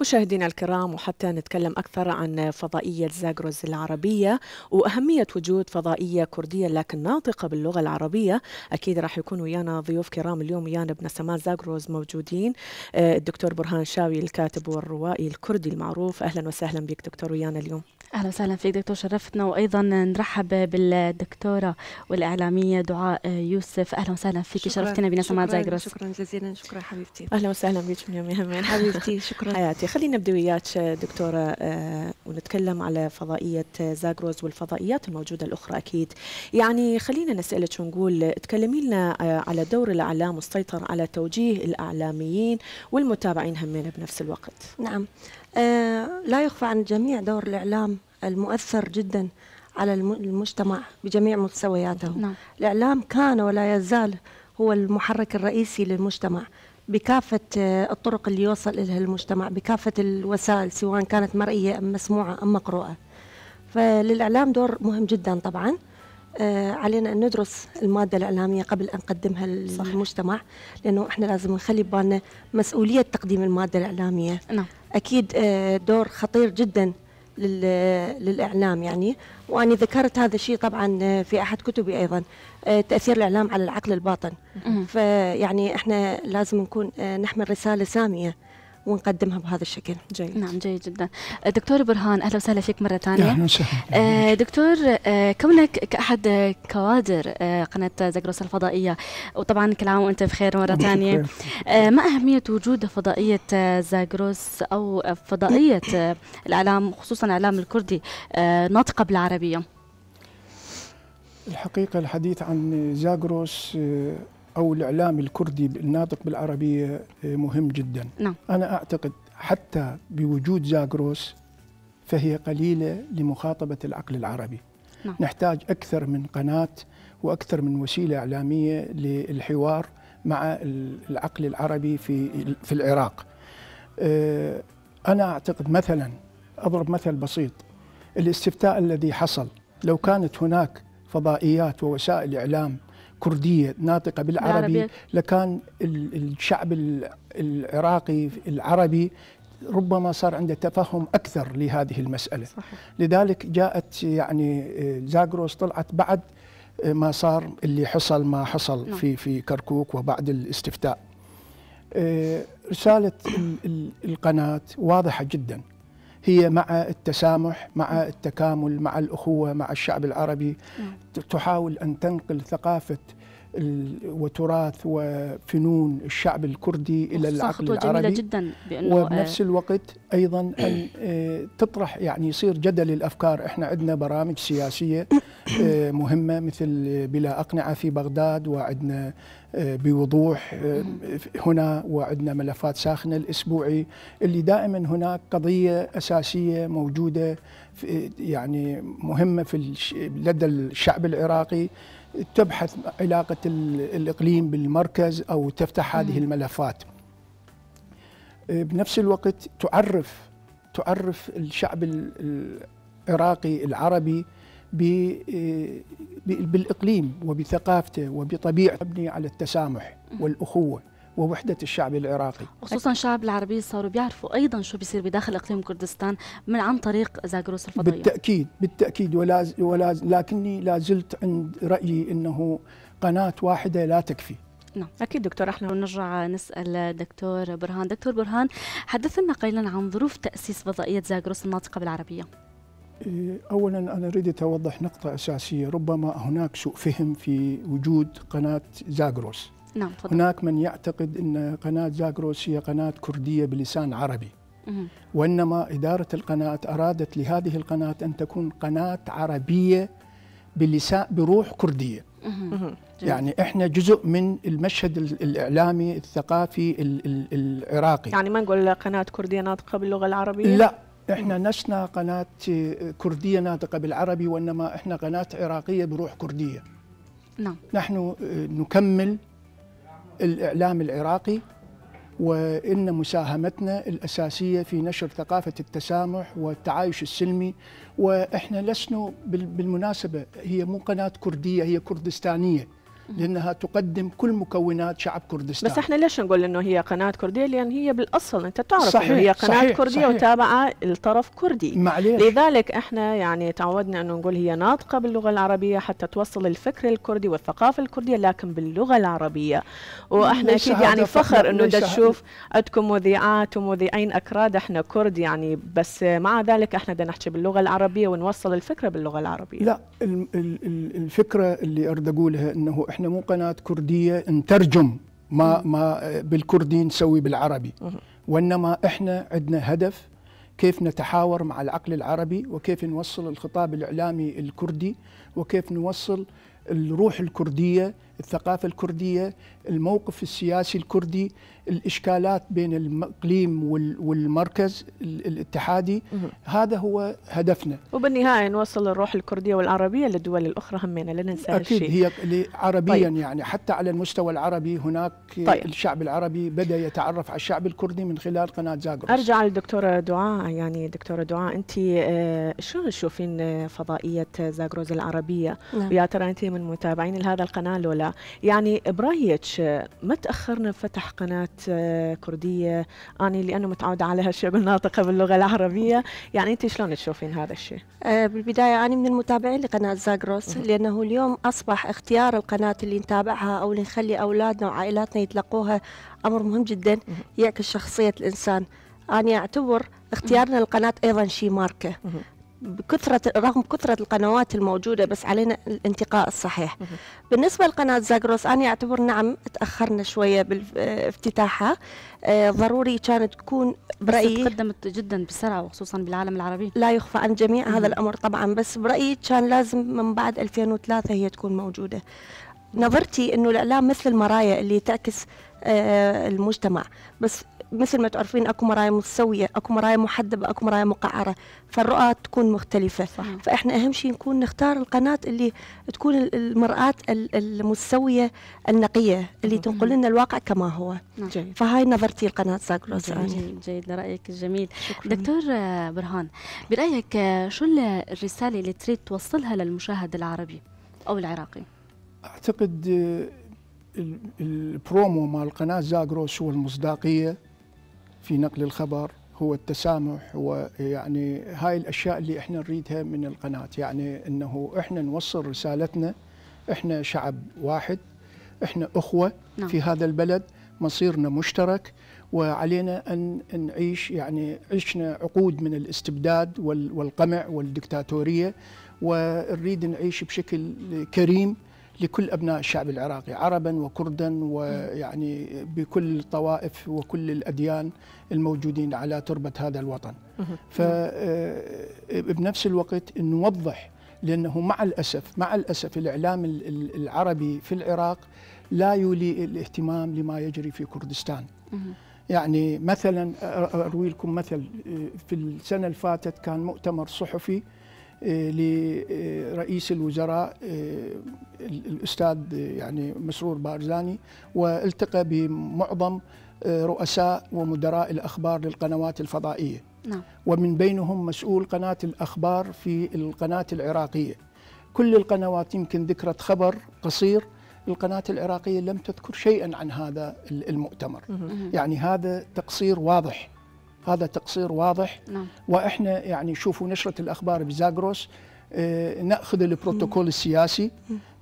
مشاهدينا الكرام وحتى نتكلم أكثر عن فضائية زاغروز العربية وأهمية وجود فضائية كردية لكن ناطقة باللغة العربية أكيد راح يكون ويانا ضيوف كرام اليوم ويانا ابن سما زاغروز موجودين آه، الدكتور برهان شاوي الكاتب والروائي الكردي المعروف أهلا وسهلا بك دكتور ويانا اليوم أهلا وسهلا فيك دكتور شرفتنا وأيضا نرحب بالدكتورة والإعلامية دعاء آه، يوسف أهلا وسهلا فيك شرفتنا بنسمات زاغروز شكرا جزيلا شكرا حبيبتي أهلا وسهلا بك من يوم يهمين حبيبتي شكرا حياتي اوكي خلينا نبدا وياك دكتوره آه، ونتكلم على فضائيه زاغروز والفضائيات الموجوده الاخرى اكيد يعني خلينا نسالك ونقول تكلمي لنا آه، على دور الاعلام والسيطر على توجيه الاعلاميين والمتابعين همين بنفس الوقت نعم آه لا يخفى عن الجميع دور الاعلام المؤثر جدا على المجتمع بجميع مستوياته نعم. الاعلام كان ولا يزال هو المحرك الرئيسي للمجتمع بكافة آه، الطرق اللي يوصل إلها المجتمع بكافة الوسائل سواء كانت مرئية أم مسموعة أم مقروءة فللإعلام دور مهم جدا طبعا آه، علينا أن ندرس المادة الإعلامية قبل أن نقدمها للمجتمع لأنه إحنا لازم نخلي ببالنا مسؤولية تقديم المادة الإعلامية نعم. أكيد آه، دور خطير جدا للإعلام يعني واني ذكرت هذا الشيء طبعا في أحد كتبي أيضا آه، تأثير الإعلام على العقل الباطن فيعني إحنا لازم نكون آه، نحمل رسالة سامية ونقدمها بهذا الشكل جيد. نعم جيد جدا دكتور برهان اهلا وسهلا فيك مره ثانيه اهلا وسهلا آه، دكتور آه، كونك كاحد كوادر آه، قناه زقروس الفضائيه وطبعا كل عام وانت بخير مره ثانيه ما اهميه وجود فضائيه زاغروس او فضائيه الاعلام خصوصا الاعلام الكردي ناطقه بالعربيه الحقيقة الحديث عن زاغروس أو الإعلام الكردي الناطق بالعربية آه، مهم جدا نعم. أنا أعتقد حتى بوجود زاغروس فهي قليلة لمخاطبة العقل العربي نعم. نحتاج أكثر من قناة وأكثر من وسيلة إعلامية للحوار مع العقل العربي في في العراق. آه، أنا أعتقد مثلا أضرب مثل بسيط الاستفتاء الذي حصل لو كانت هناك فضائيات ووسائل إعلام كرديه ناطقه بالعربي لكان الشعب العراقي العربي ربما صار عنده تفهم اكثر لهذه المساله صحيح. لذلك جاءت يعني آه، زاغروس طلعت بعد آه، ما صار اللي حصل ما حصل نعم. في في كركوك وبعد الاستفتاء آه، رساله القناه واضحه جدا هي مع التسامح مع التكامل مع الأخوة مع الشعب العربي نعم. تحاول أن تنقل ثقافة وتراث وفنون الشعب الكردي الى العقل خطوة العربي جميلة جدا بأنه آه، وبنفس الوقت ايضا ان آه، تطرح يعني يصير جدل الافكار احنا عندنا برامج سياسيه آه، مهمه مثل بلا اقنعه في بغداد وعندنا بوضوح هنا وعندنا ملفات ساخنه الاسبوعي اللي دائما هناك قضيه اساسيه موجوده يعني مهمه في لدى الشعب العراقي تبحث علاقة الإقليم بالمركز أو تفتح هذه الملفات آه، بنفس الوقت تعرف تعرف الشعب العراقي العربي آه، بالإقليم وبثقافته وبطبيعته تبني على التسامح والأخوة ووحدة الشعب العراقي خصوصا الشعب العربي صاروا بيعرفوا أيضا شو بيصير بداخل إقليم كردستان من عن طريق زاغروس الفضائية بالتأكيد بالتأكيد ولا, ولا لكني لا زلت عند رأيي أنه قناة واحدة لا تكفي نعم اكيد دكتور احنا بنرجع نسال دكتور برهان دكتور برهان حدثنا قليلا عن ظروف تاسيس فضائيه زاغروس الناطقه بالعربيه إيه، اولا انا اريد اوضح نقطه اساسيه ربما هناك سوء فهم في وجود قناه زاغروس نعم فضل. هناك من يعتقد أن قناة زاغروس هي قناة كردية بلسان عربي وإنما إدارة القناة أرادت لهذه القناة أن تكون قناة عربية بلسان بروح كردية يعني احنا جزء من المشهد الاعلامي الثقافي العراقي يعني ما نقول قناه كرديه ناطقه باللغه العربيه لا احنا لسنا قناه كرديه ناطقه بالعربي وانما احنا قناه عراقيه بروح كرديه نعم نحن آه، نكمل الإعلام العراقي وإن مساهمتنا الأساسية في نشر ثقافة التسامح والتعايش السلمي وإحنا لسنا بالمناسبة هي مو قناة كردية هي كردستانية لانها تقدم كل مكونات شعب كردستان بس احنا ليش نقول انه هي قناه كرديه لان هي بالاصل انت تعرف صحيح انه هي قناه صحيح كرديه صحيح وتابعه للطرف كردي معليش لذلك احنا يعني تعودنا انه نقول هي ناطقه باللغه العربيه حتى توصل الفكر الكردي والثقافه الكرديه لكن باللغه العربيه واحنا اكيد يعني فخر انه تشوف عندكم مذيعات ومذيعين اكراد احنا كرد يعني بس مع ذلك احنا بدنا نحكي باللغه العربيه ونوصل الفكره باللغه العربيه لا الفكره اللي اريد اقولها انه احنا مو قناه كرديه نترجم ما ما بالكردي نسوي بالعربي وانما احنا عندنا هدف كيف نتحاور مع العقل العربي وكيف نوصل الخطاب الاعلامي الكردي وكيف نوصل الروح الكرديه الثقافه الكرديه الموقف السياسي الكردي الإشكالات بين الإقليم والمركز الاتحادي هذا هو هدفنا وبالنهاية نوصل الروح الكردية والعربية للدول الأخرى همينا لا ننسى أكيد الشيء. هي عربيا طيب. يعني حتى على المستوى العربي هناك طيب. الشعب العربي بدأ يتعرف على الشعب الكردي من خلال قناة زاغروس أرجع للدكتورة دعاء يعني دكتورة دعاء أنت آه، شو تشوفين فضائية زاغروس العربية نعم. ويا ترى أنت من متابعين لهذا القناة لولا يعني برايك آه، ما تأخرنا فتح قناة آه، كرديه اني لانه متعوده على هالشيء بالناطقه باللغه العربيه يعني انت شلون تشوفين هذا الشيء آه، بالبدايه انا من المتابعين لقناه زاغروس لانه اليوم اصبح اختيار القناه اللي نتابعها او اللي نخلي اولادنا وعائلاتنا يتلقوها امر مهم جدا يعكس شخصيه الانسان انا اعتبر اختيارنا للقناه ايضا شيء ماركه بكثرة رغم كثرة القنوات الموجودة بس علينا الانتقاء الصحيح بالنسبة لقناة زاغروس أنا أعتبر نعم تأخرنا شوية بافتتاحها آه، ضروري كانت تكون برأيي تقدمت جدا بسرعة وخصوصا بالعالم العربي لا يخفى عن جميع هذا الأمر طبعا بس برأيي كان لازم من بعد 2003 هي تكون موجودة نظرتي انه الاعلام مثل المرايا اللي تعكس آه، المجتمع بس مثل ما تعرفين اكو مرايا متسويه اكو مرايا محدبه اكو مرايا مقعره فالرؤى تكون مختلفه صح. فاحنا اهم شيء نكون نختار القناه اللي تكون المراه المتسويه النقيه اللي تنقل لنا الواقع كما هو نعم. جيد. فهاي نظرتي لقناه زاكروس جيد, جيد لرايك الجميل شكرا. دكتور آه، برهان برايك آه، شو الرساله اللي تريد توصلها للمشاهد العربي او العراقي اعتقد آه، البرومو مال قناه زاغروس هو المصداقيه في نقل الخبر هو التسامح هو يعني هاي الاشياء اللي احنا نريدها من القناه يعني انه احنا نوصل رسالتنا احنا شعب واحد احنا اخوه نعم. في هذا البلد مصيرنا مشترك وعلينا ان نعيش يعني عشنا عقود من الاستبداد والقمع والدكتاتوريه ونريد نعيش بشكل كريم لكل أبناء الشعب العراقي عربا وكردا ويعني بكل الطوائف وكل الأديان الموجودين على تربة هذا الوطن ف آه، بنفس الوقت نوضح لأنه مع الأسف مع الأسف الإعلام العربي في العراق لا يولي الاهتمام لما يجري في كردستان يعني مثلا أروي لكم مثل آه، في السنة الفاتت كان مؤتمر صحفي آه، لرئيس الوزراء آه، الاستاذ آه، يعني مسرور بارزاني والتقى بمعظم رؤساء ومدراء الاخبار للقنوات الفضائيه نعم. ومن بينهم مسؤول قناه الاخبار في القناه العراقيه كل القنوات يمكن ذكرت خبر قصير القناة العراقية لم تذكر شيئا عن هذا المؤتمر يعني هذا تقصير واضح هذا تقصير واضح نعم. واحنا يعني شوفوا نشره الاخبار بزاغروس آه، ناخذ البروتوكول السياسي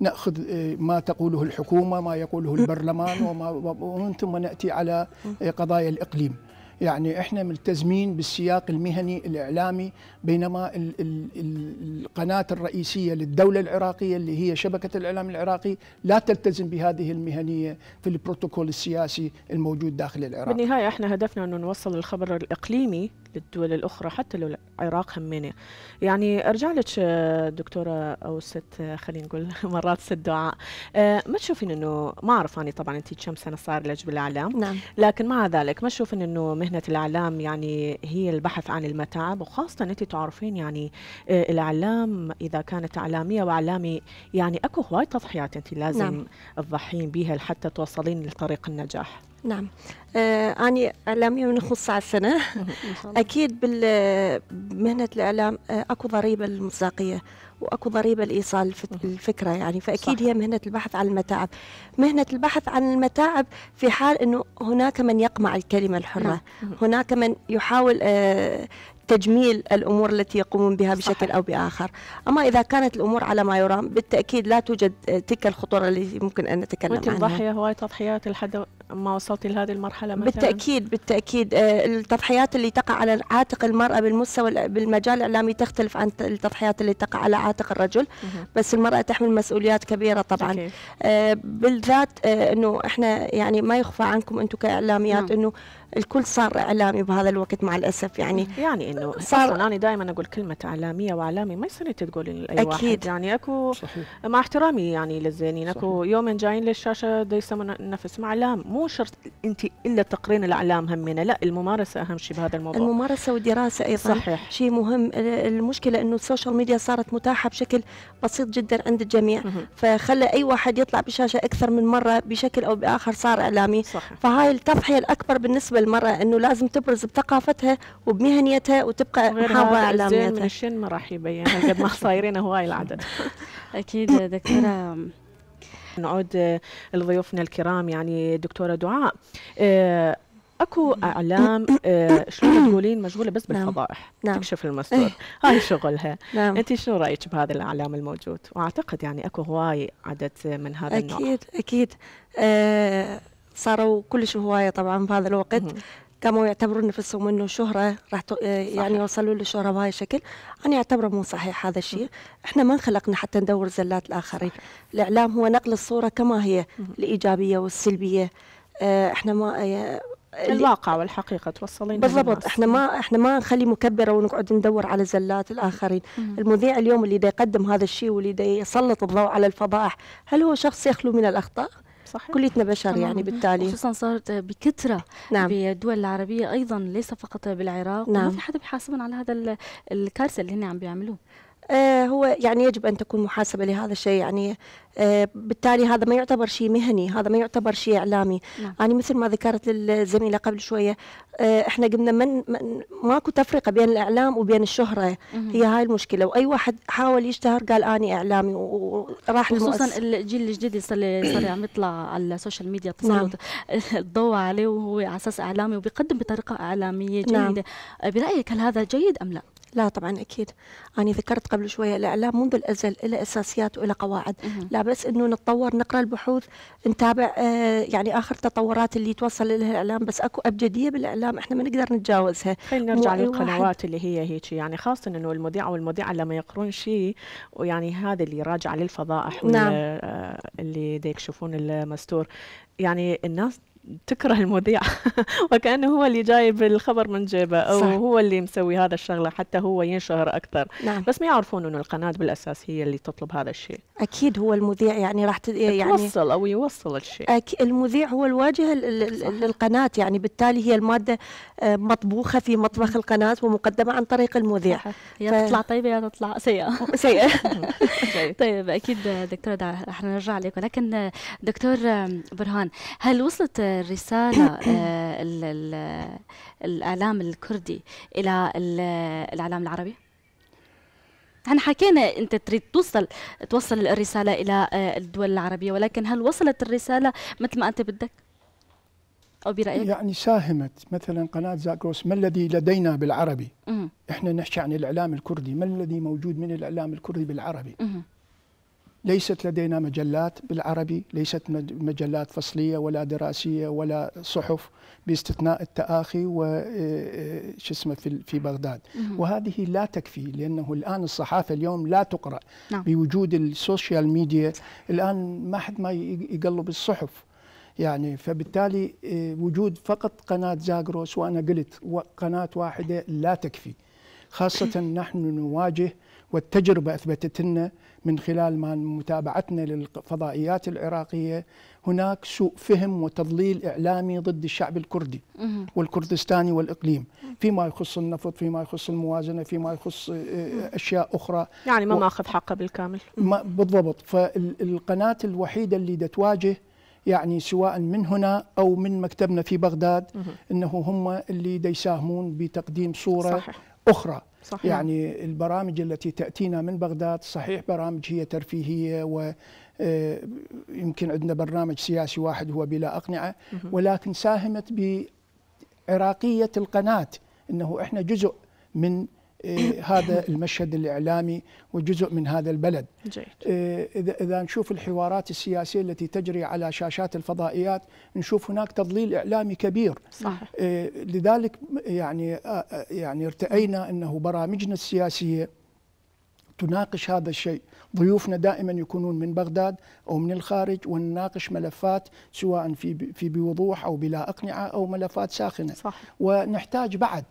ناخذ آه، ما تقوله الحكومه ما يقوله البرلمان وما ومن ثم ناتي على آه، قضايا الاقليم يعني احنا ملتزمين بالسياق المهني الاعلامي بينما القناه الرئيسيه للدوله العراقيه اللي هي شبكه الاعلام العراقي لا تلتزم بهذه المهنيه في البروتوكول السياسي الموجود داخل العراق. بالنهايه احنا هدفنا انه نوصل الخبر الاقليمي للدول الاخرى حتى لو العراق همينه. يعني ارجع لك دكتوره او ست خلينا نقول مرات ست دعاء آه، ما تشوفين انه ما اعرف اني طبعا انت كم سنه صار لك بالاعلام نعم. لكن مع ذلك ما تشوفين انه مهنة الإعلام يعني هي البحث عن المتاعب وخاصة أنت تعرفين يعني آه، الإعلام إذا كانت إعلامية وإعلامي يعني أكو هواي تضحيات أنت لازم نعم. تضحين بها لحتى توصلين لطريق النجاح نعم آه أنا إعلامية من 15 سنة أكيد بمهنة الإعلام آه، أكو ضريبة المصداقية واكو ضريبه لايصال الفكره يعني فاكيد صح. هي مهنه البحث عن المتاعب مهنه البحث عن المتاعب في حال انه هناك من يقمع الكلمه الحره نعم. هناك من يحاول آه تجميل الامور التي يقومون بها بشكل صحيح. او باخر، اما اذا كانت الامور على ما يرام بالتاكيد لا توجد آه، تلك الخطوره التي ممكن ان نتكلم عنها. الضحيه هواي تضحيات لحد ما وصلتي لهذه المرحلة مثلا؟ بالتأكيد بالتأكيد آه، التضحيات اللي تقع على عاتق المرأة بالمستوى بالمجال الإعلامي تختلف عن التضحيات اللي تقع على عاتق الرجل بس المرأة تحمل مسؤوليات كبيرة طبعا آه، بالذات آه، أنه إحنا يعني ما يخفى عنكم أنتم كإعلاميات نعم. أنه الكل صار اعلامي بهذا الوقت مع الاسف يعني يعني انه صار اصلا انا دائما اقول كلمه اعلاميه واعلامي ما يصير انت تقول لاي أكيد. واحد يعني اكو صحيح. مع احترامي يعني للزينين اكو يومين جايين للشاشه يسمون نفسهم اعلام مو شرط انت الا تقرين الاعلام همنا لا الممارسه اهم شيء بهذا الموضوع الممارسه والدراسه ايضا صحيح شيء مهم المشكله انه السوشيال ميديا صارت متاحه بشكل بسيط جدا عند الجميع مه. فخلى اي واحد يطلع بشاشه اكثر من مره بشكل او باخر صار اعلامي صح. فهاي التضحيه الاكبر بالنسبه للمراه انه لازم تبرز بثقافتها وبمهنيتها وتبقى محافظه على اعلاميتها من شن ما راح يبين قد ما صايرين هواي العدد اكيد دكتوره نعود لضيوفنا الكرام يعني دكتورة دعاء آه، اكو نعم. اعلام آه، شلون تقولين مشغوله بس نعم. بالفضائح نعم. تكشف إيه. المستور هاي شغلها نعم. انت شنو رايك بهذا الاعلام الموجود واعتقد يعني اكو هواي عدد من هذا النوع اكيد اكيد أه صاروا كلش هوايه طبعا بهذا الوقت قاموا يعتبرون نفسهم انه شهره راح آه، يعني يوصلوا للشهره بهاي الشكل انا اعتبره مو صحيح هذا الشيء احنا ما انخلقنا حتى ندور زلات الاخرين الاعلام هو نقل الصوره كما هي الايجابيه والسلبيه آه، احنا ما آه، الواقع والحقيقه توصلين بالضبط احنا ما احنا ما نخلي مكبره ونقعد ندور على زلات الاخرين المذيع اليوم اللي يقدم هذا الشيء واللي يسلط الضوء على الفضائح هل هو شخص يخلو من الاخطاء صحيح كليتنا بشر يعني بالتالي خصوصا صارت بكثره نعم. بالدول العربيه ايضا ليس فقط بالعراق نعم. وما في حدا بيحاسبهم على هذا الكارثه اللي هن عم بيعملوه آه، هو يعني يجب ان تكون محاسبه لهذا الشيء يعني آه، بالتالي هذا ما يعتبر شيء مهني هذا ما يعتبر شيء اعلامي نعم. انا يعني مثل ما ذكرت للزميله قبل شويه آه، احنا قمنا من, من ماكو تفرقه بين الاعلام وبين الشهره مم. هي هاي المشكله واي واحد حاول يشتهر قال اني اعلامي وراح خصوصا الجيل الجديد صار صار عم يطلع على السوشيال ميديا تسلط نعم. الضوء عليه وهو على اساس اعلامي وبيقدم بطريقه اعلاميه نعم. جيده نعم. برايك هل هذا جيد ام لا لا طبعا اكيد انا ذكرت قبل شويه الاعلام منذ الازل له اساسيات والى قواعد مه. لا بس انه نتطور نقرا البحوث نتابع آه يعني اخر التطورات اللي توصل لها الاعلام بس اكو ابجديه بالاعلام احنا ما نقدر نتجاوزها خلينا نرجع للقنوات اللي هي هيك يعني خاصه انه المذيع والمذيعة لما يقرون شيء ويعني هذا اللي راجع للفضائح نعم. آه، اللي ديك يشوفون المستور يعني الناس تكره المذيع وكانه هو اللي جايب الخبر من جيبه او صح. هو اللي مسوي هذا الشغله حتى هو ينشهر اكثر نعم. بس ما يعرفون انه القناه بالاساس هي اللي تطلب هذا الشيء اكيد هو المذيع يعني راح تد... يعني توصل او يوصل الشيء أكي... المذيع هو الواجهه للقناه يعني بالتالي هي الماده آه، مطبوخه في مطبخ القناه ومقدمه عن طريق المذيع صح. يا ف... تطلع طيبه يا تطلع سيئه سيئه طيب اكيد دكتوره راح نرجع لك ولكن دكتور برهان هل وصلت الرسالة آه، الإعلام الكردي إلى الإعلام العربي؟ احنا حكينا انت تريد توصل توصل الرساله الى آه، الدول العربيه ولكن هل وصلت الرساله مثل ما انت بدك؟ او برايك؟ يعني ساهمت مثلا قناه زاكروس ما الذي لدينا بالعربي؟ احنا نحكي عن الاعلام الكردي، ما الذي موجود من الاعلام الكردي بالعربي؟ ليست لدينا مجلات بالعربي ليست مجلات فصلية ولا دراسية ولا صحف باستثناء التآخي و آه، آه، اسمه في بغداد وهذه لا تكفي لأنه الآن الصحافة اليوم لا تقرأ نعم. بوجود السوشيال ميديا الآن ما حد ما يقلب الصحف يعني فبالتالي آه، وجود فقط قناة زاغروس وأنا قلت قناة واحدة لا تكفي خاصة نحن نواجه والتجربة أثبتت لنا من خلال ما متابعتنا للفضائيات العراقية هناك سوء فهم وتضليل إعلامي ضد الشعب الكردي والكردستاني والإقليم فيما يخص النفط فيما يخص الموازنة فيما يخص آه، آه، أشياء أخرى يعني ما ماخذ حقه بالكامل ما بالضبط فالقناة الوحيدة اللي تواجه يعني سواء من هنا او من مكتبنا في بغداد انه هم اللي يساهمون بتقديم صوره صحيح. اخرى صحيح. يعني البرامج التي تأتينا من بغداد صحيح برامج هي ترفيهية و آه، يمكن عندنا برنامج سياسي واحد هو بلا أقنعة ولكن ساهمت بعراقية القناة أنه إحنا جزء من إيه، هذا المشهد الاعلامي وجزء من هذا البلد. جيد. إيه، اذا اذا نشوف الحوارات السياسيه التي تجري على شاشات الفضائيات نشوف هناك تضليل اعلامي كبير. صحيح. إيه، لذلك يعني آه، آه، يعني ارتأينا انه برامجنا السياسيه تناقش هذا الشيء ضيوفنا دائما يكونون من بغداد او من الخارج ونناقش ملفات سواء في بوضوح او بلا اقنعه او ملفات ساخنه صح. ونحتاج بعد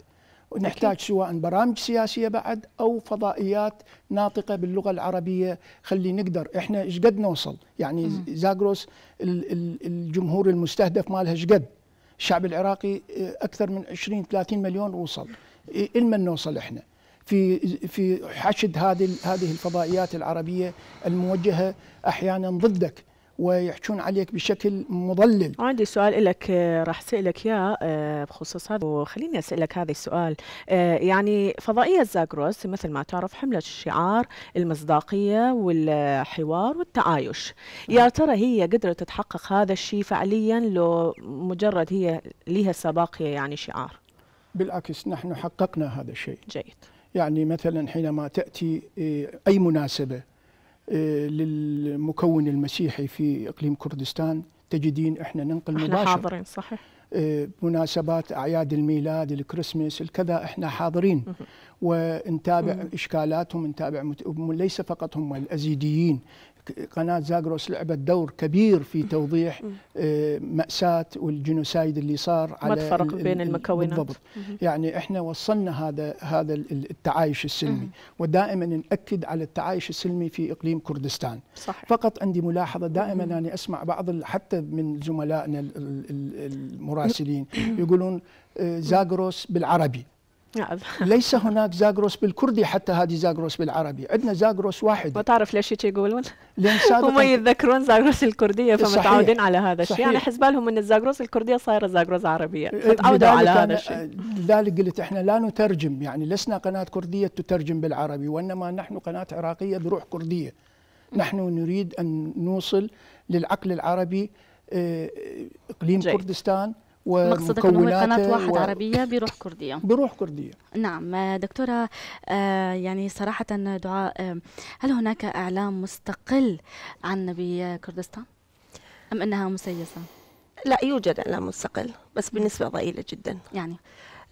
ونحتاج أكيد. سواء برامج سياسيه بعد او فضائيات ناطقه باللغه العربيه خلي نقدر احنا ايش قد نوصل يعني مم. زاغروس الجمهور المستهدف مالها ايش قد الشعب العراقي آه، اكثر من 20 30 مليون وصل إيه، من نوصل احنا في في حشد هذه هذه الفضائيات العربيه الموجهه احيانا ضدك ويحجون عليك بشكل مضلل عندي سؤال لك آه، راح اسالك اياه آه، بخصوص هذا وخليني اسالك هذا السؤال آه، يعني فضائيه زاغروس مثل ما تعرف حملت شعار المصداقيه والحوار والتعايش يا نعم. ترى هي قدرت تحقق هذا الشيء فعليا لو مجرد هي لها سباقيه يعني شعار بالعكس نحن حققنا هذا الشيء جيد يعني مثلا حينما تاتي اي مناسبه آه، للمكون المسيحي في اقليم كردستان تجدين احنا ننقل احنا مباشر حاضرين صحيح آه، مناسبات اعياد الميلاد الكريسماس الكذا احنا حاضرين ونتابع اشكالاتهم نتابع ليس فقط هم الازيديين قناة زاغروس لعبت دور كبير في توضيح آه، مأساة والجينوسايد اللي صار على ما تفرق بين المكونات بالضبط يعني احنا وصلنا هذا هذا التعايش السلمي ودائما نأكد على التعايش السلمي في إقليم كردستان صح. فقط عندي ملاحظة دائما أنا أسمع بعض حتى من زملائنا المراسلين يقولون آه، زاغروس بالعربي نعم. ليس هناك زاغروس بالكردي حتى هذه زاغروس بالعربي عندنا زاغروس واحد وتعرف ليش هيك يقولون لأن سابقا هم يتذكرون زاغروس الكردية فمتعودين على هذا الشيء يعني حسب بالهم أن الزاغروس الكردية صايرة زاغروس عربية إيه، فتعودوا على هذا الشيء لذلك قلت إحنا لا نترجم يعني لسنا قناة كردية تترجم بالعربي وإنما نحن قناة عراقية بروح كردية نحن نريد أن نوصل للعقل العربي إيه، إقليم كردستان مقصدك انه قناة واحد و... عربية بروح كردية بروح كردية نعم دكتورة آه، يعني صراحة دعاء هل هناك اعلام مستقل عن بكردستان؟ ام انها مسيسة؟ لا يوجد اعلام مستقل بس بنسبة ضئيلة جدا يعني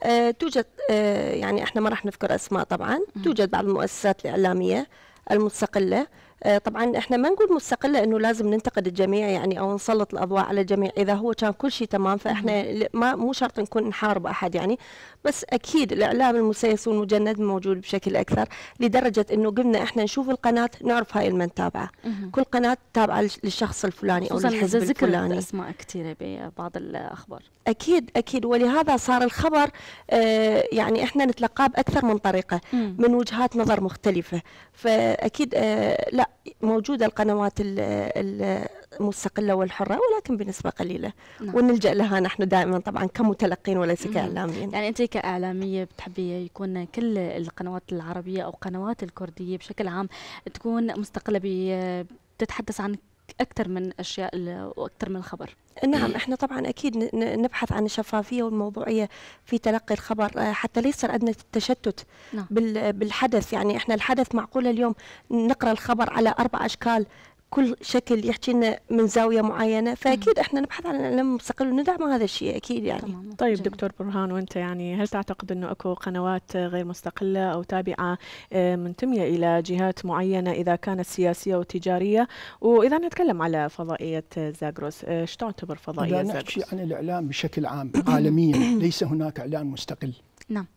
أه توجد أه يعني احنا ما راح نذكر اسماء طبعا م. توجد بعض المؤسسات الاعلامية المستقلة آه، طبعا احنا ما نقول مستقله انه لازم ننتقد الجميع يعني او نسلط الاضواء على الجميع اذا هو كان كل شيء تمام فاحنا ما مو شرط نكون نحارب احد يعني بس اكيد الاعلام المسيس والمجند موجود بشكل اكثر لدرجه انه قمنا احنا نشوف القناه نعرف هاي المن تابعه كل قناه تابعه للشخص الفلاني او للحزب الفلاني اسماء كثيره ببعض الاخبار اكيد اكيد ولهذا صار الخبر آه، يعني احنا نتلقاه باكثر من طريقه من وجهات نظر مختلفه فاكيد آه، لا موجوده القنوات المستقله والحره ولكن بنسبه قليله نعم. ونلجا لها نحن دائما طبعا كمتلقين وليس كاعلاميين يعني انت كاعلاميه بتحبي يكون كل القنوات العربيه او قنوات الكرديه بشكل عام تكون مستقله تتحدث عن اكثر من اشياء واكثر من خبر نعم احنا طبعا اكيد نبحث عن الشفافيه والموضوعيه في تلقي الخبر آه، حتى لا يصير عندنا التشتت نعم. بالحدث يعني احنا الحدث معقوله اليوم نقرا الخبر على اربع اشكال كل شكل يحكي لنا من زاويه معينه فاكيد احنا نبحث عن الاعلام المستقل وندعم هذا الشيء اكيد يعني طيب جميل. دكتور برهان وانت يعني هل تعتقد انه اكو قنوات غير مستقله او تابعه آه، منتميه الى جهات معينه اذا كانت سياسيه وتجاريه واذا نتكلم على فضائيه زاغروس آه، ايش تعتبر فضائيه زاغروس؟ نحكي عن الاعلام بشكل عام عالميا ليس هناك اعلام مستقل نعم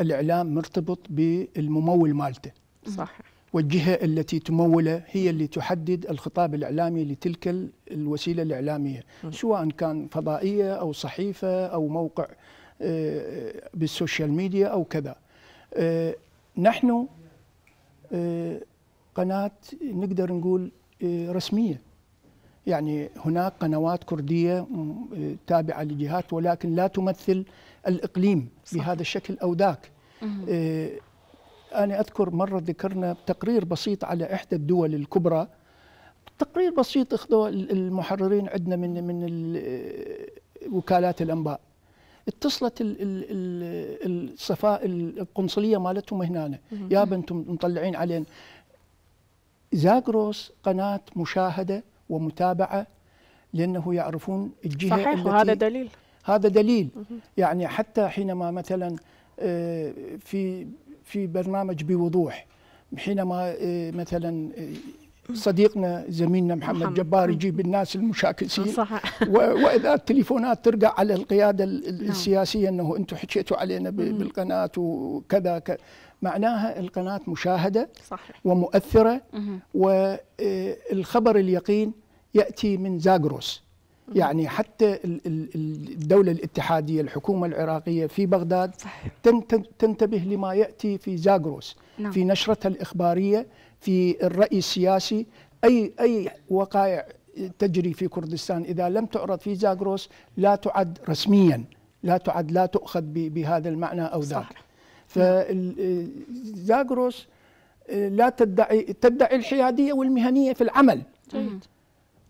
الاعلام مرتبط بالممول مالته صحيح والجهة التي تموله هي اللي تحدد الخطاب الإعلامي لتلك الوسيلة الإعلامية سواء كان فضائية أو صحيفة أو موقع آه، بالسوشيال ميديا أو كذا آه، نحن آه، قناة نقدر نقول رسمية يعني هناك قنوات كردية تابعة لجهات ولكن لا تمثل الإقليم صح. بهذا الشكل أو ذاك أنا أذكر مرة ذكرنا تقرير بسيط على إحدى الدول الكبرى تقرير بسيط أخذوا المحررين عندنا من من وكالات الأنباء اتصلت الصفاء القنصلية مالتهم هنا يا بنتم مطلعين علينا زاغروس قناة مشاهدة ومتابعة لأنه يعرفون الجهة صحيح التي وهذا دليل هذا دليل يعني حتى حينما مثلا آه، في في برنامج بوضوح حينما آه، مثلا آه، صديقنا زميلنا محمد, محمد جبار يجيب الناس المشاكسين صحيح. واذا التليفونات ترجع على القياده نعم. السياسيه انه انتم حكيتوا علينا بالقناه وكذا ك... معناها القناه مشاهده صحيح. ومؤثره والخبر آه، اليقين ياتي من زاغروس يعني حتى الدولة الاتحادية الحكومة العراقية في بغداد صحيح. تنتبه لما يأتي في زاغروس نعم. في نشرتها الإخبارية في الرأي السياسي أي أي وقائع تجري في كردستان إذا لم تعرض في زاغروس لا تعد رسميا لا تعد لا تؤخذ بهذا المعنى أو ذاك فزاغروس لا تدعي تدعي الحيادية والمهنية في العمل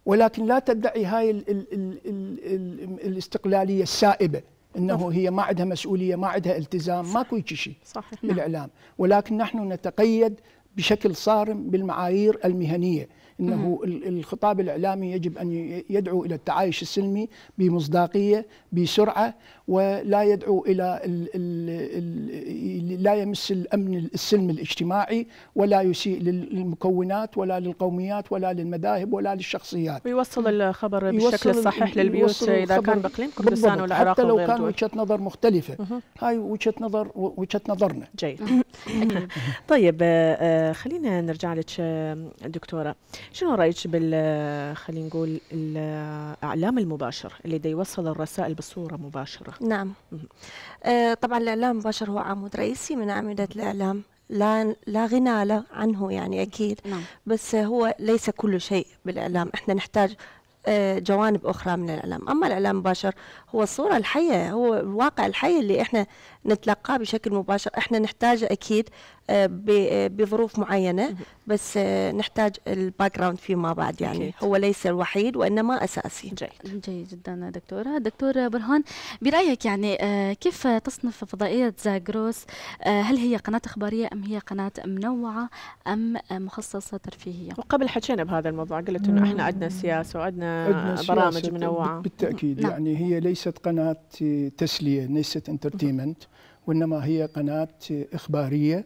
ولكن لا تدعي هاي الـ الـ الـ الـ الـ الاستقلاليه السائبه انه هي ما عندها مسؤوليه ما عندها التزام صح. ماكو شيء صحيح نعم. بالاعلام ولكن نحن نتقيد بشكل صارم بالمعايير المهنيه انه الخطاب الاعلامي يجب ان يدعو الى التعايش السلمي بمصداقيه بسرعه ولا يدعو الى ال ال لا يمس الامن السلم الاجتماعي ولا يسيء للمكونات ولا للقوميات ولا للمذاهب ولا للشخصيات. ويوصل الخبر بالشكل الصحيح للبيوت اذا كان باقليم كردستان والعراق حتى لو كان وجهه نظر مختلفه هاي وجهه نظر وجهه نظرنا. جيد. طيب آه، خلينا نرجع لك آه، دكتوره شنو رايك بال آه، خلينا نقول الاعلام المباشر اللي دا يوصل الرسائل بصوره مباشره نعم آه، طبعا الإعلام مباشر هو عمود رئيسي من أعمدة الإعلام لا لا غنى له عنه يعني اكيد نعم. بس هو ليس كل شيء بالاعلام احنا نحتاج آه، جوانب اخرى من الاعلام اما الاعلام المباشر هو الصوره الحيه هو الواقع الحي اللي احنا نتلقاه بشكل مباشر احنا نحتاج اكيد بظروف معينه بس نحتاج الباك جراوند فيما بعد يعني جيد. هو ليس الوحيد وانما اساسي جيد جيد جدا دكتوره دكتور برهان برايك يعني آه، كيف تصنف فضائيه زاغروس آه، هل هي قناه اخباريه ام هي قناه منوعه ام مخصصه ترفيهيه وقبل حكينا بهذا الموضوع قلت انه احنا عندنا سياسه وعندنا برامج منوعه بالتأكيد نعم. يعني هي ليست قناة تسلية ليست انترتينمنت وإنما هي قناة إخبارية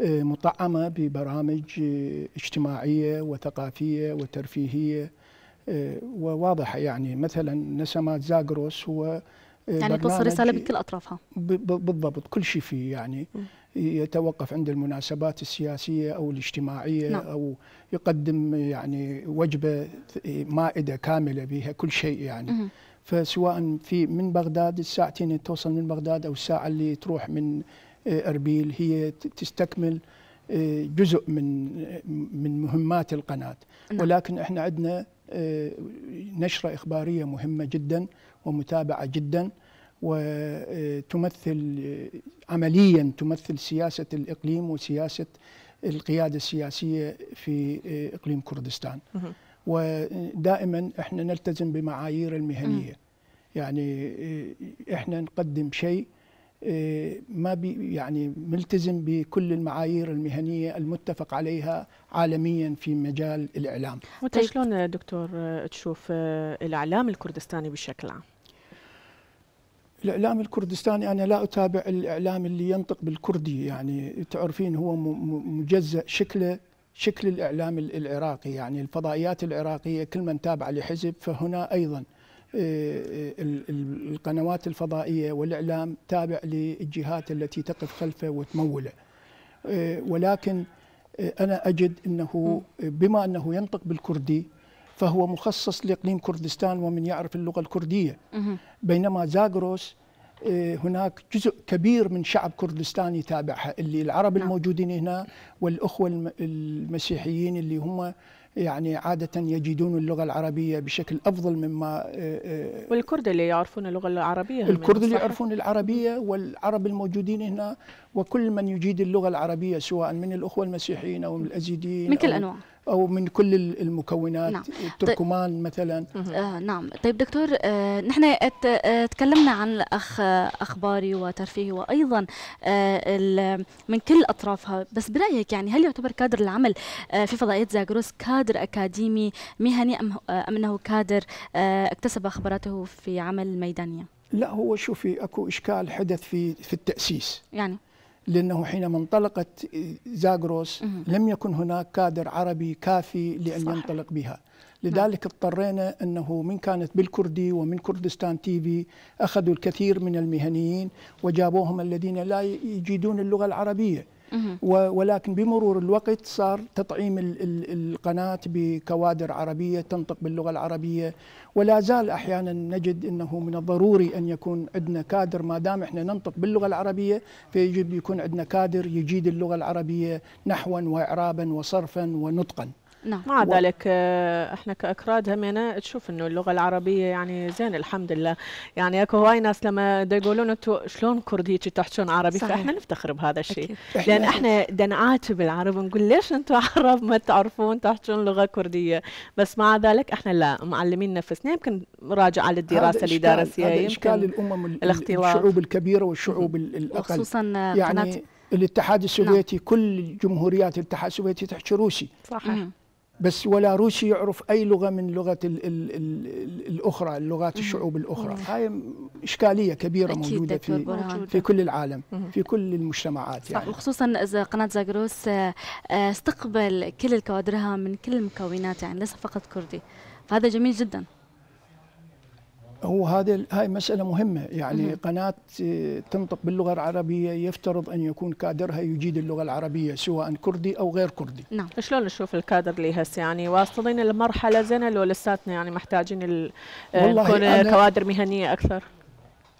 آه، مطعمة ببرامج اجتماعية وثقافية وترفيهية آه، وواضحة يعني مثلا نسمات زاغروس هو آه، يعني توصل رسالة بكل أطرافها بالضبط كل شيء فيه يعني يتوقف عند المناسبات السياسية أو الاجتماعية نعم. أو يقدم يعني وجبة مائدة كاملة بها كل شيء يعني مه. فسواء في من بغداد الساعتين اللي توصل من بغداد او الساعه اللي تروح من آه، اربيل هي تستكمل آه، جزء من آه، من مهمات القناه نعم. ولكن احنا عندنا نشره اخباريه مهمه جدا ومتابعه جدا وتمثل عمليا تمثل سياسه الاقليم وسياسه القياده السياسيه في اقليم كردستان. ودائما احنا نلتزم بمعايير المهنيه م. يعني إيه، احنا نقدم شيء إيه، ما بي يعني ملتزم بكل المعايير المهنيه المتفق عليها عالميا في مجال الاعلام. وانت طيب. شلون دكتور تشوف الاعلام الكردستاني بشكل عام؟ الاعلام الكردستاني انا لا اتابع الاعلام اللي ينطق بالكردي يعني تعرفين هو مجزأ شكله شكل الإعلام العراقي يعني الفضائيات العراقية كل من تابع لحزب فهنا أيضا آه، آه، القنوات الفضائية والإعلام تابع للجهات التي تقف خلفه وتموله آه، ولكن أنا أجد أنه بما أنه ينطق بالكردي فهو مخصص لإقليم كردستان ومن يعرف اللغة الكردية بينما زاغروس إيه، هناك جزء كبير من شعب كردستان يتابعها اللي العرب نعم. الموجودين هنا والأخوة المسيحيين اللي هم يعني عادة يجدون اللغة العربية بشكل أفضل مما إيه، إيه، والكرد اللي يعرفون اللغة العربية الكرد اللي يعرفون العربية والعرب الموجودين هنا وكل من يجيد اللغة العربية سواء من الأخوة المسيحيين أو من الأزيديين من كل أنواع او من كل المكونات نعم. طيب. التركمان طيب مثلا آه نعم طيب دكتور آه نحن آه، تكلمنا عن الاخ اخباري وترفيهي وايضا آه من كل اطرافها بس برايك يعني هل يعتبر كادر العمل آه في فضائيات زاغروس كادر اكاديمي مهني ام آه، ام انه كادر آه اكتسب خبراته في عمل ميدانيه لا هو شوفي اكو اشكال حدث في في التاسيس يعني لأنه حينما انطلقت زاغروس لم يكن هناك كادر عربي كافي لأن صح. ينطلق بها نعم. لذلك اضطرينا أنه من كانت بالكردي ومن كردستان تيفي أخذوا الكثير من المهنيين وجابوهم الذين لا يجيدون اللغة العربية ولكن بمرور الوقت صار تطعيم القناة بكوادر عربية تنطق باللغة العربية ولا زال أحيانا نجد أنه من الضروري أن يكون عندنا كادر ما دام إحنا ننطق باللغة العربية فيجب يكون عندنا كادر يجيد اللغة العربية نحوا وإعرابا وصرفا ونطقا نعم مع ذلك آه، احنا كاكراد همنا تشوف انه اللغه العربيه يعني زين الحمد لله يعني اكو هواي ناس لما دا يقولون انتم شلون كرديتش تحكون عربي صحيح. فاحنا نفتخر بهذا الشيء لان احنا دا بالعرب العرب نقول ليش انتم عرب ما تعرفون تحكون لغه كرديه بس مع ذلك احنا لا معلمين نفسنا يمكن راجع على الدراسه اللي دارسها يمكن اشكال الامم الشعوب الكبيره والشعوب الاقل خصوصا يعني الاتحاد السوفيتي نعم. كل جمهوريات الاتحاد السوفيتي تحكي روسي صحيح بس ولا روسي يعرف اي لغه من لغه الـ الـ الـ الاخرى اللغات الشعوب الاخرى هاي اشكاليه كبيره أكيد موجوده في في كل العالم مم. في كل المجتمعات يعني وخصوصا اذا قناه زاغروس آه، آه، استقبل كل الكوادرها من كل المكونات يعني ليس فقط كردي فهذا جميل جدا هو هذا هاي مسألة مهمة يعني مم. قناة آه، تنطق باللغة العربية يفترض أن يكون كادرها يجيد اللغة العربية سواء كردي أو غير كردي نعم شلون نشوف الكادر اللي هسه يعني واصلين لمرحلة زينة لو لساتنا يعني محتاجين آه، نكون كوادر مهنية أكثر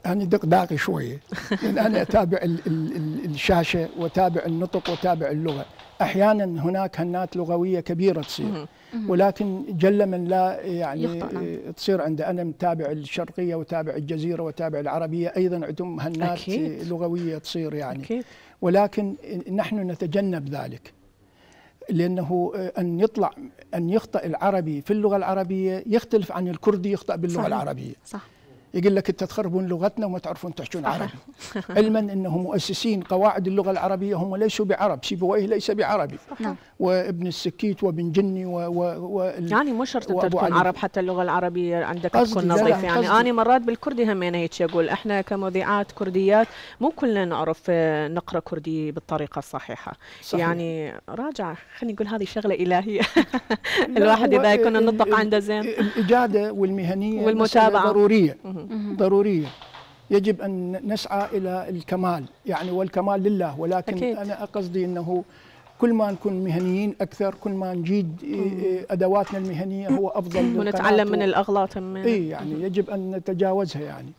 أنا داقي شوية لأن أنا أتابع الـ الـ الشاشة وأتابع النطق وأتابع اللغة أحيانا هناك هنات لغوية كبيرة تصير مم. ولكن جل من لا يعني يخطأنا. نعم. تصير عنده انا متابع الشرقيه وتابع الجزيره وتابع العربيه ايضا عندهم هنات لغويه تصير يعني أكيد. ولكن نحن نتجنب ذلك لانه ان يطلع ان يخطا العربي في اللغه العربيه يختلف عن الكردي يخطا باللغه صحيح. العربيه صح يقول لك انت تخربون لغتنا وما تعرفون تحجون عربي علما انهم مؤسسين قواعد اللغه العربيه هم ليسوا بعرب سيبويه ليس بعربي نعم. وابن السكيت وابن جني و, و, و يعني مو شرط انت تكون عرب حتى اللغه العربيه عندك تكون نظيفه يعني انا مرات بالكردي هم هيك اقول احنا كمذيعات كرديات مو كلنا نعرف آه، نقرا كردي بالطريقه الصحيحه صحيح. يعني راجع خلينا نقول هذه شغله الهيه الواحد اذا يكون النطق عنده زين الاجاده والمهنيه والمتابعه ضروريه ضرورية يجب أن نسعى إلى الكمال يعني والكمال لله ولكن أكيد. أنا قصدي أنه كل ما نكون مهنيين اكثر كل ما نجيد إيه، إيه، ادواتنا المهنيه هو افضل ونتعلم من الاغلاط اي يعني يجب ان نتجاوزها يعني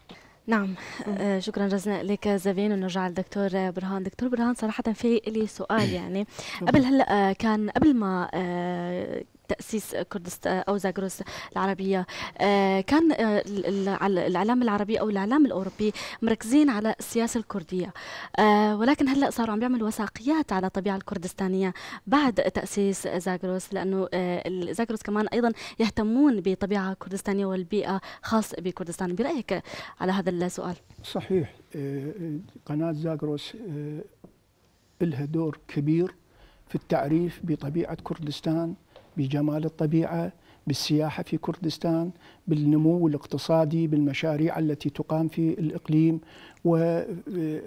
نعم آه، شكرا جزيلا لك زفين ونرجع للدكتور برهان دكتور برهان صراحه في لي سؤال يعني قبل هلا آه، كان قبل ما آه، تاسيس كردستان او زاغروس العربيه آه، كان آه، الاعلام العربي او الاعلام الاوروبي مركزين على السياسه الكرديه آه، ولكن هلا صاروا عم بيعملوا وثائقيات على الطبيعه الكردستانيه بعد تاسيس زاغروس لانه زاغروس كمان ايضا يهتمون بطبيعه كردستانيه والبيئه خاص بكردستان برايك على هذا السؤال صحيح قناه زاغروس لها دور كبير في التعريف بطبيعه كردستان بجمال الطبيعه بالسياحه في كردستان بالنمو الاقتصادي بالمشاريع التي تقام في الاقليم و آه،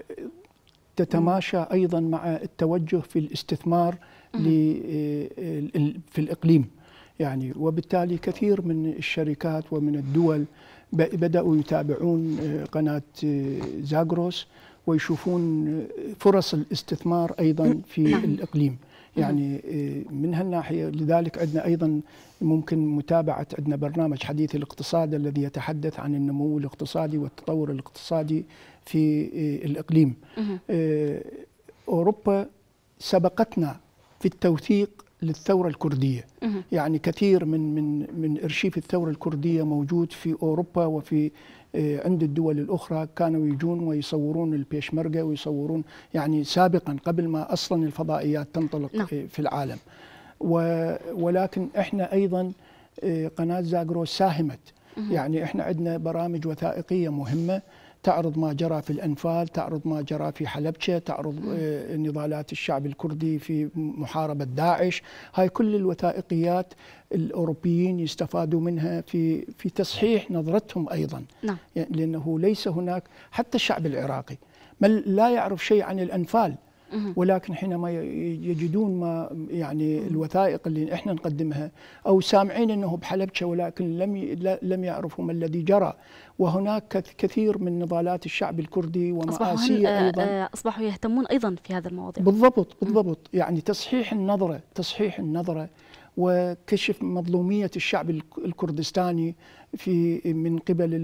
تتماشى ايضا مع التوجه في الاستثمار آه، في الاقليم يعني وبالتالي كثير من الشركات ومن الدول بداوا يتابعون آه، قناه زاغروس ويشوفون فرص الاستثمار ايضا في نعم. الاقليم يعني إيه, من هالناحية لذلك عندنا أيضا ممكن متابعة عندنا برنامج حديث الاقتصاد الذي يتحدث عن النمو الاقتصادي والتطور الاقتصادي في إيه, الإقليم إيه, أوروبا سبقتنا في التوثيق للثورة الكردية يعني كثير من من من أرشيف الثورة الكردية موجود في أوروبا وفي آه، عند الدول الأخرى كانوا يجون ويصورون البيشمركة ويصورون يعني سابقا قبل ما أصلا الفضائيات تنطلق نعم. في العالم ولكن إحنا أيضا آه، قناة زاغروس ساهمت يعني إحنا عندنا برامج وثائقية مهمة تعرض ما جرى في الأنفال تعرض ما جرى في حلبشة تعرض آه، نضالات الشعب الكردي في محاربة داعش هاي كل الوثائقيات الأوروبيين يستفادوا منها في, في تصحيح نظرتهم أيضا نعم. يعني لأنه ليس هناك حتى الشعب العراقي من لا يعرف شيء عن الأنفال ولكن حينما يجدون ما يعني الوثائق اللي احنا نقدمها او سامعين انه بحلبشه ولكن لم لم يعرفوا ما الذي جرى وهناك كثير من نضالات الشعب الكردي ومآسيه آه، ايضا آه، اصبحوا يهتمون ايضا في هذا الموضوع بالضبط بالضبط يعني تصحيح النظره تصحيح النظره وكشف مظلومية الشعب الكردستاني في من قبل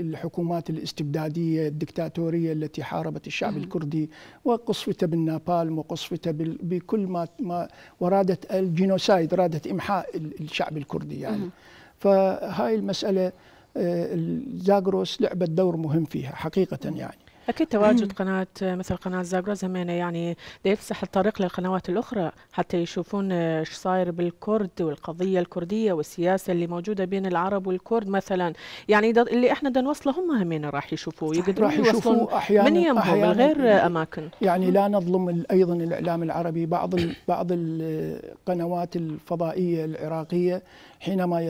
الحكومات الاستبدادية الدكتاتورية التي حاربت الشعب الكردي وقصفته بالنابالم وقصفته بكل ما, ما ورادت الجينوسايد رادت إمحاء الشعب الكردي يعني فهاي المسألة آه، زاغروس لعبت دور مهم فيها حقيقة يعني اكيد تواجد قناه مثل قناه زاغرس همينه يعني يفسح الطريق للقنوات الاخرى حتى يشوفون ايش صاير بالكرد والقضيه الكرديه والسياسه اللي موجوده بين العرب والكرد مثلا يعني اللي احنا بدنا نوصله هم همين راح يشوفوه يقدروا يشوفوا احيانا من يمهم أحياناً غير اماكن يعني لا نظلم ايضا الاعلام العربي بعض بعض القنوات الفضائيه العراقيه حينما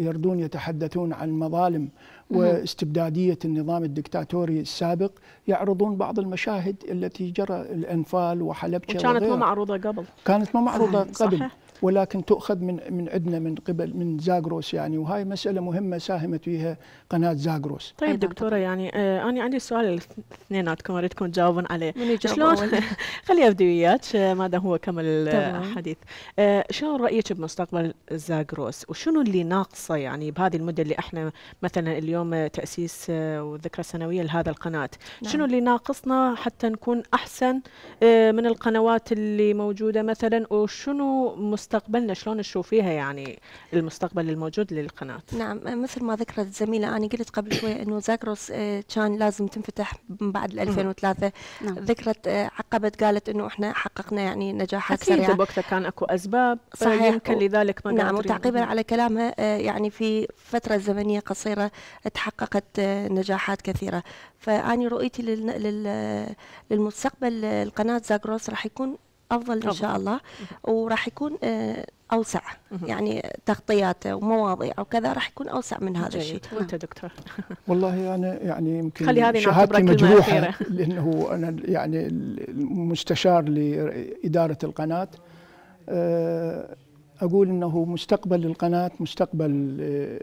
يردون يتحدثون عن مظالم واستبدادية النظام الدكتاتوري السابق يعرضون بعض المشاهد التي جرى الأنفال وحلبشة وكانت ما معروضة قبل كانت ما معروضة قبل صحيح. ولكن تؤخذ من من عندنا من قبل من زاغروس يعني وهاي مساله مهمه ساهمت فيها قناه زاغروس. طيب دكتوره يعني آه انا عندي سؤال اثنيناتكم اريدكم تجاوبون عليه. شلون خلي ابدي وياك آه، ما دام هو كمل الحديث. آه شلون رايك بمستقبل زاغروس وشنو اللي ناقصه يعني بهذه المده اللي احنا مثلا اليوم تاسيس آه، والذكرى السنويه لهذا القناه، نعم. شنو اللي ناقصنا حتى نكون احسن آه، من القنوات اللي موجوده مثلا وشنو مست مستقبلنا شلون تشوفيها يعني المستقبل الموجود للقناه نعم مثل ما ذكرت الزميله انا قلت قبل شوية انه زاكروس آه، كان لازم تنفتح من بعد 2003 نعم. ذكرت آه، عقبت قالت انه احنا حققنا يعني نجاحات سريعه اكيد وقتها كان اكو اسباب صحيح يمكن لذلك ما نعم وتعقيبا على كلامها آه، يعني في فتره زمنيه قصيره تحققت نجاحات كثيره فاني رؤيتي للمستقبل القناه زاكروس راح يكون افضل ان شاء الله وراح يكون آه، اوسع يعني تغطياته ومواضيع وكذا راح يكون اوسع من هذا الشيء وانت نعم. دكتور والله انا يعني يمكن شهادتي مجروحه لانه انا يعني مستشار لاداره القناه آه، اقول انه مستقبل القناه مستقبل آه،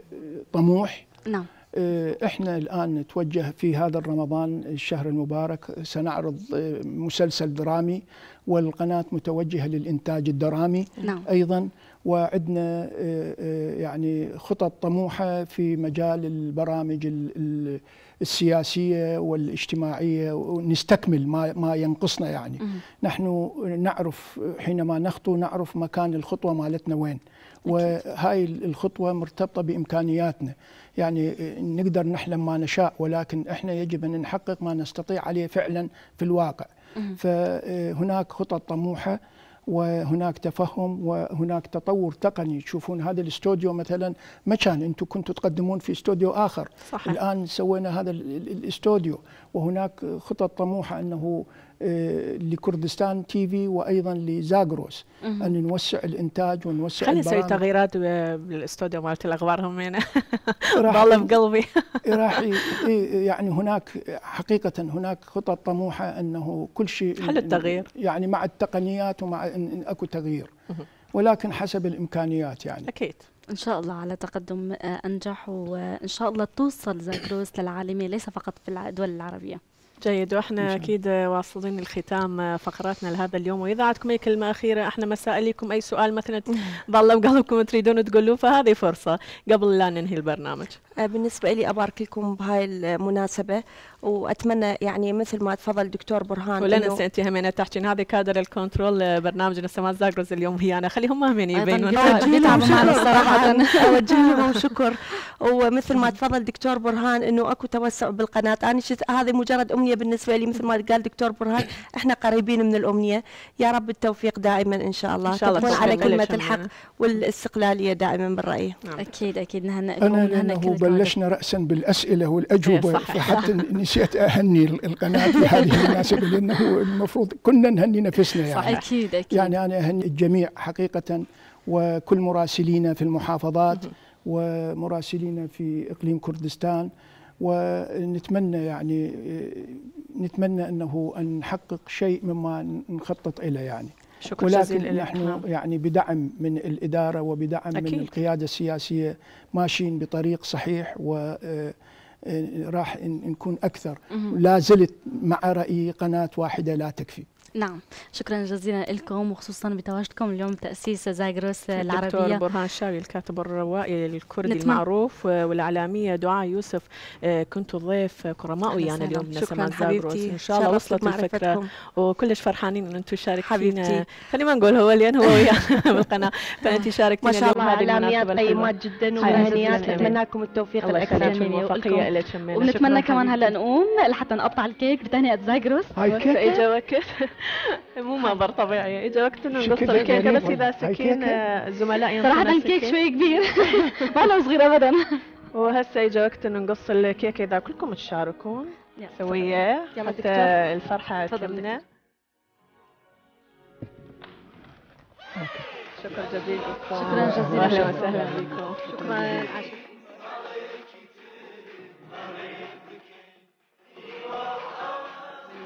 طموح نعم آه، احنا الان نتوجه في هذا رمضان الشهر المبارك آه، سنعرض آه، مسلسل درامي والقناه متوجهه للانتاج الدرامي نعم. ايضا وعندنا يعني خطط طموحه في مجال البرامج السياسيه والاجتماعيه ونستكمل ما ما ينقصنا يعني نحن نعرف حينما نخطو نعرف مكان الخطوه مالتنا وين وهاي الخطوه مرتبطه بامكانياتنا يعني نقدر نحلم ما نشاء ولكن احنا يجب ان نحقق ما نستطيع عليه فعلا في الواقع فهناك خطط طموحه وهناك تفهم وهناك تطور تقني تشوفون هذا الاستوديو مثلا ما كان انتم كنتوا تقدمون في استوديو اخر صحيح. الان سوينا هذا الاستوديو وهناك خطط طموحه انه آه، لكردستان تي في وايضا لزاغروس ان نوسع الانتاج ونوسع خلينا نسوي تغييرات بالاستوديو مالت الاخبار همينه والله بقلبي راح يعني هناك حقيقه هناك خطط طموحه انه كل شيء حل التغيير يعني مع التقنيات ومع إن اكو تغيير ولكن حسب الامكانيات يعني اكيد ان شاء الله على تقدم آه، انجح وان شاء الله توصل زاكروس للعالميه ليس فقط في الدول العربيه جيد واحنا اكيد واصلين الختام فقراتنا لهذا اليوم واذا عندكم اي كلمه اخيره احنا مساء لكم اي سؤال مثلا ظل بقلبكم تريدون تقولوه فهذه فرصه قبل لا ننهي البرنامج آه، بالنسبه لي ابارك لكم بهاي المناسبه واتمنى يعني مثل ما تفضل دكتور برهان ننسى انت همينة تحكين هذا كادر الكنترول برنامجنا سماع الزاقرز اليوم هي انا خليهم همين يبينون نعم. نعم. صراحه اوجه لهم شكر ومثل ما تفضل دكتور برهان انه اكو توسع بالقناه انا شت هذه مجرد امنيه بالنسبه لي مثل ما قال دكتور برهان احنا قريبين من الامنيه يا رب التوفيق دائما ان شاء الله, إن شاء الله تكون على كلمه الحق والاستقلاليه دائما بالراي نعم. اكيد اكيد نهنئكم انا بلشنا راسا بالاسئله والاجوبه إيه، فحتى نسيت أهني القناة في هذه المناسبة لأنه المفروض كنا نهني نفسنا يعني صح أكيد أكيد يعني أنا أهني الجميع حقيقة وكل مراسلينا في المحافظات ومراسلينا في إقليم كردستان ونتمنى يعني نتمنى أنه أن نحقق شيء مما نخطط إليه يعني شكرا ولكن نحن نعم. يعني بدعم من الإدارة وبدعم أكيد. من القيادة السياسية ماشيين بطريق صحيح و آه، راح نكون اكثر لا زلت مع رايي قناه واحده لا تكفي نعم شكرا جزيلا لكم وخصوصا بتواجدكم اليوم تأسيس زاغروس العربية دكتور برهان الشاوي الكاتب الروائي الكردي نتمع. المعروف والإعلامية دعاء يوسف آه، كنت ضيف كرماء ويانا يعني اليوم بنسمع زاغروس إن شاء الله وصلت الفكرة وكلش فرحانين إن أنتم شاركتينا خلينا نقول هو لأن هو ويانا بالقناة فأنت شاركتين ما شاء الله إعلاميات قيمات جدا ومهنيات نتمنى لكم التوفيق الأكثر ونتمنى كمان هلا نقوم لحتى نقطع الكيك بتهنئة زاغروس هاي كيك مو منظر طبيعي اجى انه نقص الكيكه يعني؟ بس اذا سكين الزملاء آه، ينطونا صراحه الكيك شوي كبير ما له صغير ابدا وهسه اجى وقت انه نقص الكيكه اذا كلكم تشاركون سويه حتى الفرحه تمنا شكرا جزيلا شكرا جزيلا اهلا وسهلا بكم شكرا آه،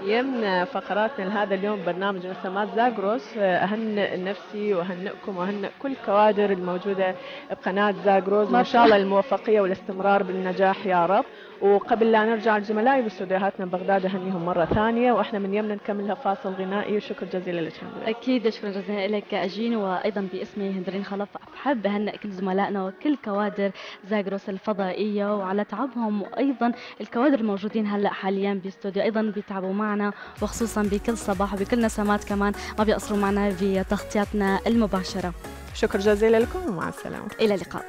يمنا فقراتنا لهذا اليوم برنامج مسامات زاغروس أهنئ نفسي وأهنئكم وأهنئ كل الكوادر الموجودة بقناة زاغروس ما شاء الله الموفقية والاستمرار بالنجاح يا رب وقبل لا نرجع لزملائي باستديوهاتنا بغداد اهنيهم مره ثانيه واحنا من يمنا نكملها فاصل غنائي وشكر جزيلا لك اكيد شكرا جزيلا لك اجين وايضا باسمي هندرين خلف احب اهنئ كل زملائنا وكل كوادر زاغروس الفضائيه وعلى تعبهم وايضا الكوادر الموجودين هلا حاليا باستوديو ايضا بيتعبوا معنا وخصوصا بكل صباح وبكل نسمات كمان ما بيقصروا معنا بتغطياتنا المباشره شكرا جزيلا لكم ومع السلامه الى اللقاء